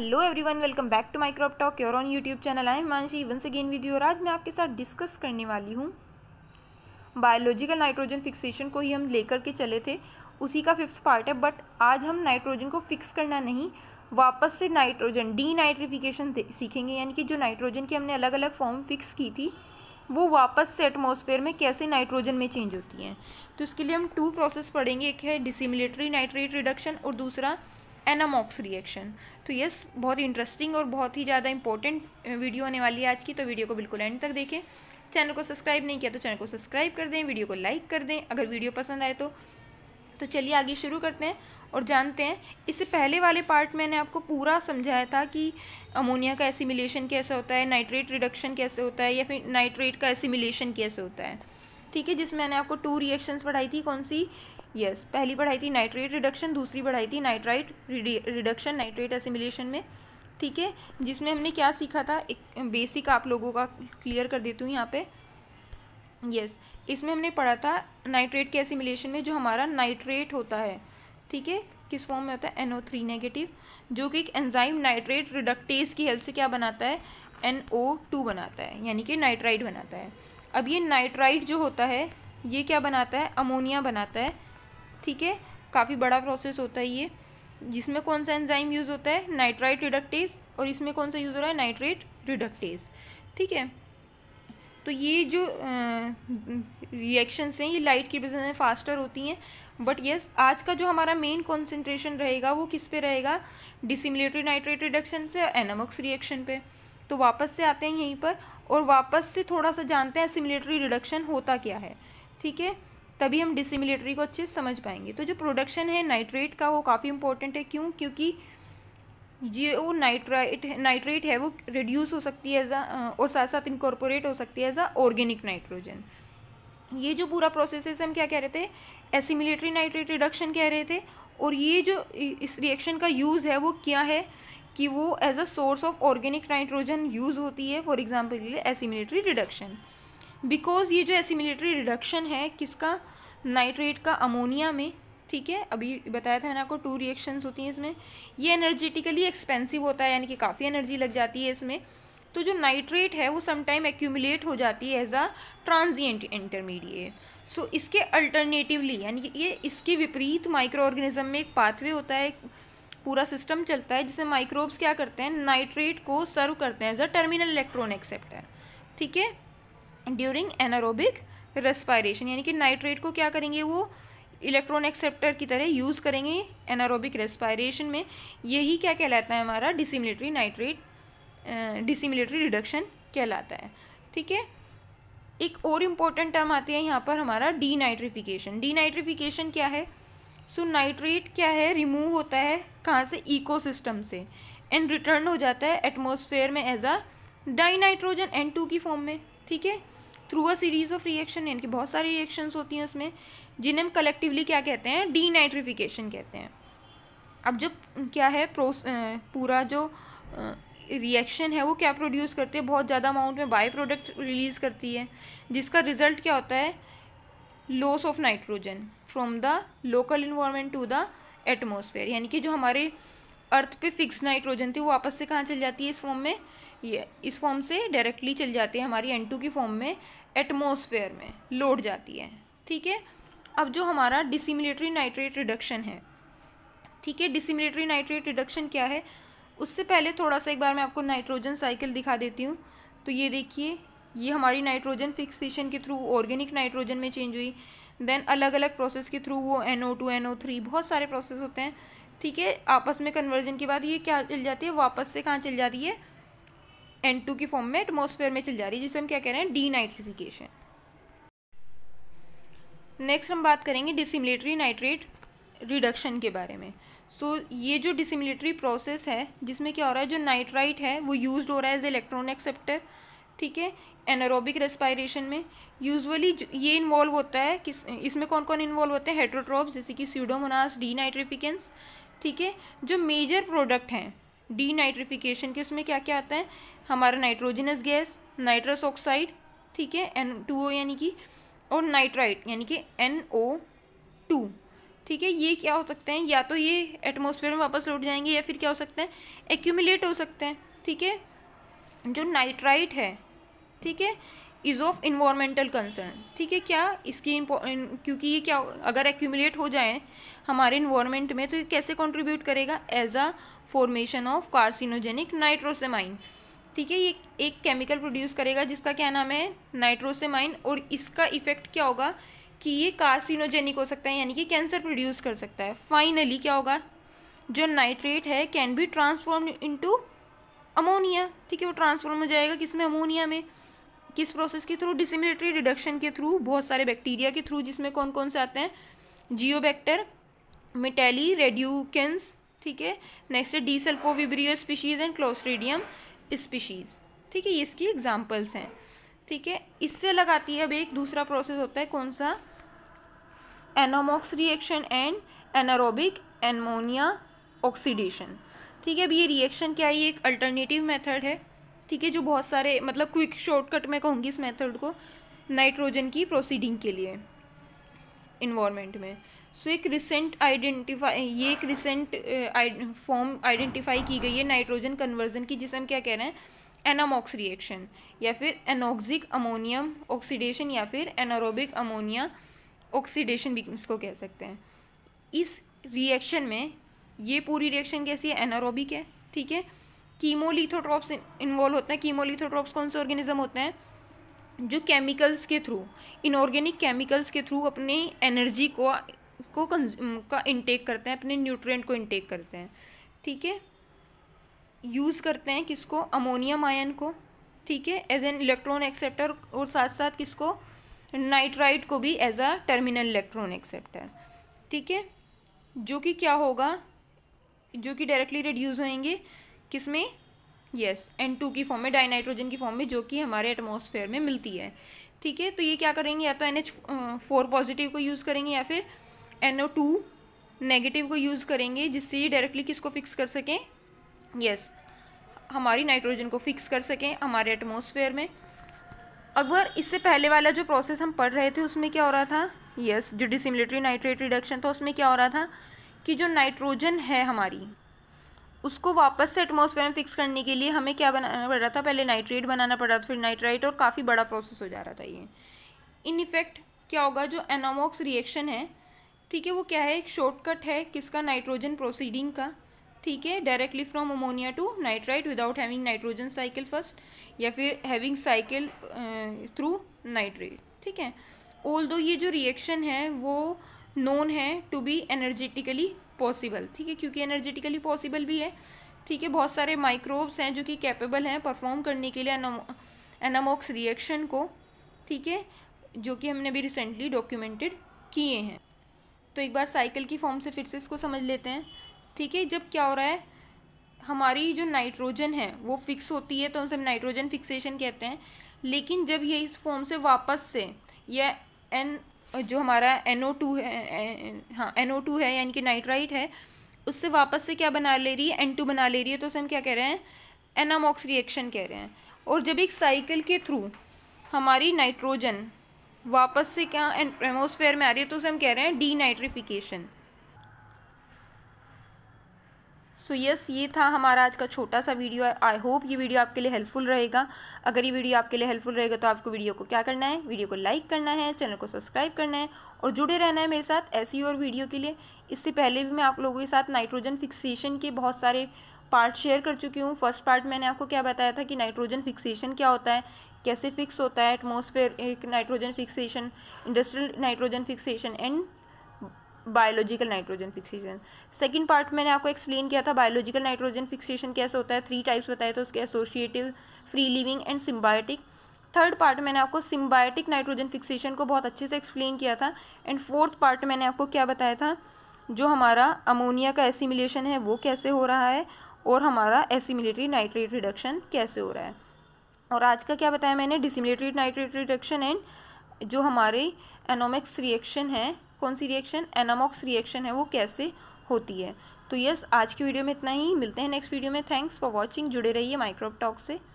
hello everyone welcome back to microbe talk your on YouTube channel I Himanshi once again with you और आज मैं आपके साथ discuss करने वाली हूँ बायोलॉजिकल नाइट्रोजन फिक्सेशन को ही हम लेकर के चले थे उसी का फिफ्थ पार्ट है बट आज हम नाइट्रोजन को फिक्स करना नहीं वापस से नाइट्रोजन डी नाइट्रिफिकेशन सीखेंगे यानी कि जो नाइट्रोजन की हमने अलग अलग फॉर्म फिक्स की थी वो वापस से एटमोसफेयर में कैसे नाइट्रोजन में चेंज होती हैं तो इसके लिए हम टू प्रोसेस पढ़ेंगे एक है डिसिमिलेटरी नाइट्रेट रिडक्शन और दूसरा एनामॉक्स रिएक्शन तो यस बहुत ही इंटरेस्टिंग और बहुत ही ज़्यादा इंपॉर्टेंट वीडियो होने वाली है आज की तो वीडियो को बिल्कुल एंड तक देखें चैनल को सब्सक्राइब नहीं किया तो चैनल को सब्सक्राइब कर दें वीडियो को लाइक कर दें अगर वीडियो पसंद आए तो तो चलिए आगे शुरू करते हैं और जानते हैं इससे पहले वाले पार्ट मैंने आपको पूरा समझाया था कि अमोनिया का एसिमिलेशन कैसे होता है नाइट्रेट रिडक्शन कैसे होता है या फिर नाइट्रेट का एसिमिलेशन कैसे होता है ठीक है जिसमें मैंने आपको टू रिएक्शंस पढ़ाई थी कौन सी यस yes, पहली पढ़ाई थी नाइट्रेट रिडक्शन दूसरी पढ़ाई थी नाइट्राइट रिडक्शन नाइट्रेट एसिमिलेशन में ठीक है जिसमें हमने क्या सीखा था एक बेसिक आप लोगों का क्लियर कर देती हूँ यहाँ पे यस yes, इसमें हमने पढ़ा था नाइट्रेट के एसिमिलेशन में जो हमारा नाइट्रेट होता है ठीक है किस फॉर्म में होता है एन ओ थ्री नेगेटिव जो कि एक एनजाइम नाइट्रेट रिडक्टेज की हेल्प से क्या बनाता है एन ओ टू बनाता है यानी कि नाइट्राइड बनाता है अब ये नाइट्राइड जो होता है ये क्या बनाता है अमोनिया बनाता है ठीक है काफ़ी बड़ा प्रोसेस होता है ये जिसमें कौन सा एंजाइम यूज़ होता है नाइट्राइट रिडक्टेज और इसमें कौन सा यूज़ हो रहा है नाइट्रेट रिडक्टेज ठीक है तो ये जो रिएक्शंस हैं ये लाइट की वजह से फास्टर होती हैं बट यस आज का जो हमारा मेन कॉन्सेंट्रेशन रहेगा वो किस पे रहेगा डिसिमिलेटरी नाइट्रेट रिडक्शन से एनामक्स रिएक्शन पे तो वापस से आते हैं यहीं पर और वापस से थोड़ा सा जानते हैं सिमिलेटरी रिडक्शन होता क्या है ठीक है तभी हम डिसिमिलेटरी को अच्छे से समझ पाएंगे तो जो प्रोडक्शन है नाइट्रेट का वो काफ़ी इंपॉर्टेंट है क्यों क्योंकि ये वो नाइट्राइट नाइट्रेट है वो रिड्यूस हो सकती है एज आ और साथ साथ इनकॉर्पोरेट हो सकती है एज अ ऑर्गेनिक नाइट्रोजन ये जो पूरा प्रोसेस है हम क्या कह रहे थे एसिमिलेटरी नाइट्रेट रिडक्शन कह रहे थे और ये जो इस रिएक्शन का यूज़ है वो क्या है कि वो as a source of organic nitrogen use होती है फॉर एग्जाम्पल के लिए एसिमिलेटरी रिडक्शन बिकॉज़ ये जो एसिमिलेटरी रिडक्शन है किसका नाइट्रेट का अमोनिया में ठीक है अभी बताया था मैंने आपको टू रिएक्शंस होती हैं इसमें ये एनर्जेटिकली एक्सपेंसिव होता है यानी कि काफ़ी एनर्जी लग जाती है इसमें तो जो नाइट्रेट है वो समटाइम एक्यूमुलेट हो जाती है as a transient intermediate so इसके अल्टरनेटिवली यानी कि ये इसके विपरीत माइक्रो ऑर्गेनिज्म में एक पाथवे होता है एक पूरा सिस्टम चलता है जिसमें माइक्रोब्स क्या करते हैं नाइट्रेट को सर्व करते हैं as a terminal electron acceptor ठीक है ड्यूरिंग एनारोबिक रेस्पायरेशन यानी कि नाइट्रेट को क्या करेंगे वो इलेक्ट्रॉन एक्सेप्टर की तरह यूज़ करेंगे एनारोबिक रेस्पायरेशन में यही क्या कहलाता है हमारा डिसिमिलेटरी नाइट्रेट डिसिमिलेटरी रिडक्शन कहलाता है ठीक है एक और इम्पॉर्टेंट टर्म आती है यहाँ पर हमारा डी नाइट्रिफिकेशन डी नाइट्रीफिकेशन क्या है सो so, नाइट्रेट क्या है रिमूव होता है कहाँ से इकोसिस्टम से एंड रिटर्न हो जाता है एटमोसफेयर में as a dinitrogen N two की फॉर्म में ठीक है through a series of reaction यानी कि बहुत सारी रिएक्शंस होती हैं उसमें जिन्हें हम कलेक्टिवली क्या कहते हैं डी नाइट्रिफिकेशन कहते हैं अब जब क्या है प्रोस पूरा जो रिएक्शन है वो क्या प्रोड्यूस करती है बहुत ज़्यादा अमाउंट में बाई प्रोडक्ट रिलीज़ करती है जिसका रिजल्ट क्या होता है loss of nitrogen from the local environment to the atmosphere यानी कि जो हमारे अर्थ पे फिक्स नाइट्रोजन थी वो आपस से कहाँ चल जाती है इस फॉर्म में ये इस फॉर्म से डायरेक्टली चल जाती है हमारी एन टू की फॉर्म में एटमोसफेयर में लौट जाती है ठीक है अब जो हमारा डिसिमिलेटरी नाइट्रेट रिडक्शन है ठीक है डिसिमिलेटरी नाइट्रेट रिडक्शन क्या है उससे पहले थोड़ा सा एक बार मैं आपको नाइट्रोजन साइकिल दिखा देती हूँ तो ये देखिए ये हमारी नाइट्रोजन फिक्सेशन के थ्रू ऑर्गेनिक नाइट्रोजन में चेंज हुई देन अलग अलग प्रोसेस के थ्रू वो N O two N O three बहुत सारे प्रोसेस होते हैं ठीक है आपस में कन्वर्जन के बाद ये क्या चल जाती है वापस से कहाँ चल जाती है एन टू की फॉर्म में एटमोसफेयर में चल जा रही है जिसे हम क्या कह रहे हैं डी नाइट्रिफिकेशन नेक्स्ट हम बात करेंगे डिसिमिलेटरी नाइट्रेट रिडक्शन के बारे में सो so, ये जो डिसिमिलेटरी प्रोसेस है जिसमें क्या हो रहा है जो नाइट्राइट है वो यूज हो रहा है एज इलेक्ट्रॉन एक्सेप्टर ठीक है एनारोबिक रेस्पायरेशन में यूजुअली ये इन्वॉल्व होता है किस इसमें कौन कौन इन्वॉल्व होते हैं हेट्रोट्रॉप्स जैसे कि सीडोमोनास डी नाइट्रिफिकेंस ठीक है जो मेजर प्रोडक्ट हैं डी नाइट्रिफिकेशन के उसमें क्या क्या आता है हमारा नाइट्रोजनस गैस नाइट्रस ऑक्साइड ठीक है एन टू ओ यानी कि और नाइट्राइट यानी कि एन ओ टू ठीक है ये क्या हो सकते हैं या तो ये एटमोसफेयर में वापस लौट जाएंगे या फिर क्या हो सकते हैं एक्यूमिलेट हो सकते हैं ठीक है जो नाइट्राइट है ठीक है इज़ ऑफ इन्वामेंटल कंसर्न ठीक है क्या इसकी क्योंकि ये क्या अगर एक्यूमिलेट हो जाए हमारे इन्वामेंट में तो ये कैसे कंट्रीब्यूट करेगा as a formation of carcinogenic nitrosamine ठीक है ये एक केमिकल प्रोड्यूस करेगा जिसका क्या नाम है नाइट्रोसेमाइन और इसका इफेक्ट क्या होगा कि ये कार्सिनोजेनिक हो सकता है यानी कि कैंसर प्रोड्यूस कर सकता है फाइनली क्या होगा जो नाइट्रेट है can be transform into ammonia ठीक है वो ट्रांसफॉर्म हो जाएगा किस में अमोनिया में किस प्रोसेस के थ्रू डिसिमिलेटरी रिडक्शन के थ्रू बहुत सारे बैक्टीरिया के थ्रू जिसमें कौन कौन से आते हैं जियोबैक्टर मिटेली रेड्यूकेंस ठीक है नेक्स्ट है Desulfovibrio species and Clostridium species ठीक है ये इसकी एग्जाम्पल्स हैं ठीक है इससे लगाती है अब एक दूसरा प्रोसेस होता है कौन सा anammox reaction and anaerobic ammonia oxidation ठीक है अब ये रिएक्शन क्या है ये एक अल्टरनेटिव मेथड है ठीक है जो बहुत सारे मतलब क्विक शॉर्टकट मैं कहूँगी इस मेथड को नाइट्रोजन की प्रोसीडिंग के लिए इन्वामेंट में सो एक रिसेंट आइडेंटिफाई ये एक रिसेंट फॉर्म आइडेंटिफाई की गई है नाइट्रोजन कन्वर्जन की जिसे हम क्या कह रहे हैं एनामॉक्स रिएक्शन या फिर एनोक्सिक अमोनियम ऑक्सीडेशन या फिर एनारोबिक अमोनिया ऑक्सीडेशन भी इसको कह सकते हैं इस रिएक्शन में ये पूरी रिएक्शन कैसी है एनारोबिक है ठीक है कीमोलिथोट्रॉप्स इन्वॉल्व होते हैं कीमोलिथोट्रॉप्स कौन से ऑर्गेनिज्म होते हैं जो केमिकल्स के थ्रू इनऑर्गेनिक केमिकल्स के थ्रू अपनी एनर्जी को को का इंटेक करते हैं अपने न्यूट्रिएंट को इनटेक करते हैं ठीक है यूज़ करते हैं किसको अमोनियम आयन को ठीक है एज एन इलेक्ट्रॉन एक्सेप्टर और साथ साथ किसको नाइट्राइट को भी as a terminal electron acceptor ठीक है जो कि क्या होगा जो कि डायरेक्टली रिड्यूज होएंगे किसमें यस एन टू की फॉर्म में डाइनाइट्रोजन की फॉर्म में जो कि हमारे एटमोसफेयर में मिलती है ठीक है तो ये क्या करेंगे या तो एन एच फोर पॉजिटिव को यूज़ करेंगे या फिर एन ओ टू नेगेटिव को यूज़ करेंगे जिससे ये डायरेक्टली किसको फिक्स कर सकें यस yes, हमारी नाइट्रोजन को फिक्स कर सकें हमारे एटमोसफेयर में अगर इससे पहले वाला जो प्रोसेस हम पढ़ रहे थे उसमें क्या हो रहा था यस yes, जो डिसिमिलिटरी नाइट्रेट रिडक्शन था उसमें क्या हो रहा था कि जो नाइट्रोजन है हमारी उसको वापस से एटमोसफेयर में फिक्स करने के लिए हमें क्या बनाना पड़ रहा था पहले नाइट्रेट बनाना पड़ रहा था फिर नाइट्राइट और काफ़ी बड़ा प्रोसेस हो जा रहा था ये इन इफेक्ट क्या होगा जो एनोमोक्स रिएक्शन है ठीक है वो क्या है एक शॉर्टकट है किसका नाइट्रोजन प्रोसीडिंग का ठीक है directly from ammonia to nitrite without having nitrogen cycle first या फिर हैविंग साइकिल थ्रू नाइट्रेट ठीक है ऑल दो ये जो रिएक्शन है वो नोन है टू बी एनर्जेटिकली पॉसिबल ठीक है क्योंकि एनर्जेटिकली पॉसिबल भी है ठीक है बहुत सारे माइक्रोब्स हैं जो कि कैपेबल हैं परफॉर्म करने के लिए एनामोक्स रिएक्शन को ठीक है जो कि हमने भी रिसेंटली डॉक्यूमेंटेड किए हैं तो एक बार साइकिल की फॉर्म से फिर से इसको समझ लेते हैं ठीक है जब क्या हो रहा है हमारी जो नाइट्रोजन है वो फिक्स होती है तो हम सब नाइट्रोजन फिक्सेशन कहते हैं लेकिन जब ये इस फॉर्म से वापस से यह एन जो हमारा एन ओ टू है हाँ एन ओ टू है यानी कि नाइट्राइट है उससे वापस से क्या बना ले रही है एन टू बना ले रही है तो उसे हम क्या कह रहे हैं एनामॉक्स रिएक्शन कह रहे हैं और जब एक साइकिल के थ्रू हमारी नाइट्रोजन वापस से क्या एटमोसफेयर में आ रही है तो उसे हम कह रहे हैं डी नाइट्रिफिकेशन सो यस ये था हमारा आज का छोटा सा वीडियो आई होप ये वीडियो आपके लिए हेल्पफुल रहेगा अगर ये वीडियो आपके लिए हेल्पफुल रहेगा तो आपको वीडियो को क्या करना है वीडियो को लाइक करना है चैनल को सब्सक्राइब करना है और जुड़े रहना है मेरे साथ ऐसी और वीडियो के लिए इससे पहले भी मैं आप लोगों के साथ नाइट्रोजन फिक्सेशन के बहुत सारे पार्ट शेयर कर चुकी हूँ फर्स्ट पार्ट मैंने आपको क्या बताया था कि नाइट्रोजन फिक्सेशन क्या होता है कैसे फिक्स होता है एटमोसफेयर एक nitrogen fixation industrial nitrogen fixation and biological nitrogen fixation second part मैंने आपको एक्सप्लेन किया था बायोलॉजिकल नाइट्रोजन फिक्सेशन कैसे होता है थ्री टाइप्स बताए थे उसके associative free living and symbiotic third part मैंने आपको सिम्बायोटिक नाइट्रोजन फिक्सेशन को बहुत अच्छे से एक्सप्लेन किया था एंड फोर्थ पार्ट मैंने आपको क्या बताया था जो हमारा अमोनिया का एसिमिलेशन है वो कैसे हो रहा है और हमारा एसिमिलेटरी नाइट्रेट रिडक्शन कैसे हो रहा है और आज का क्या बताया मैंने डिसिमिलेटरी नाइट्रेट रिडक्शन एंड जो हमारे एनोमिक्स रिएक्शन है कौन सी रिएक्शन एनामॉक्स रिएक्शन है वो कैसे होती है तो यस आज की वीडियो में इतना ही मिलते हैं नेक्स्ट वीडियो में थैंक्स फॉर वॉचिंग जुड़े रहिए माइक्रोप टॉक से